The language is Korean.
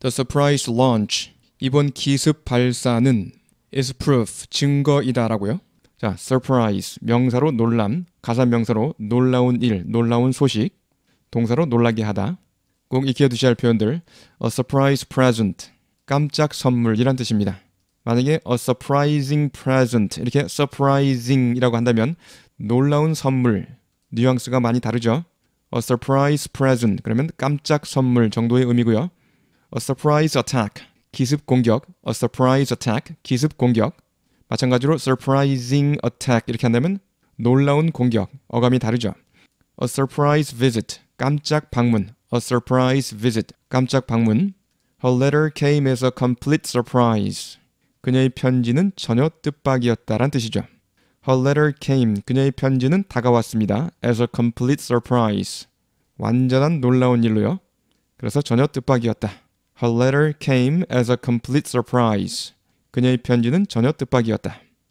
The surprise launch 이번 기습 발사는 is proof 증거이다라고요. 자, surprise 명사로 놀람, 가사 명사로 놀라운 일, 놀라운 소식, 동사로 놀라게 하다. 꼭 익혀 두셔야 할 표현들. a surprise present 깜짝 선물이란 뜻입니다. 만약에 a surprising present 이렇게 surprising이라고 한다면 놀라운 선물 뉘앙스가 많이 다르죠. a surprise present 그러면 깜짝 선물 정도의 의미고요. a surprise attack 기습 공격, a surprise attack 기습 공격. 마찬가지로 surprising attack 이렇게 한다면 놀라운 공격, 어감이 다르죠. a surprise visit 깜짝 방문, a surprise visit 깜짝 방문. Her letter came as a complete surprise. 그녀의 편지는 전혀 뜻밖이었다란 뜻이죠. Her letter came. 그녀의 편지는 다가왔습니다. As a complete surprise. 완전한 놀라운 일로요. 그래서 전혀 뜻밖이었다. Her letter came as a complete surprise. 그녀의 편지는 전혀 뜻밖이었다.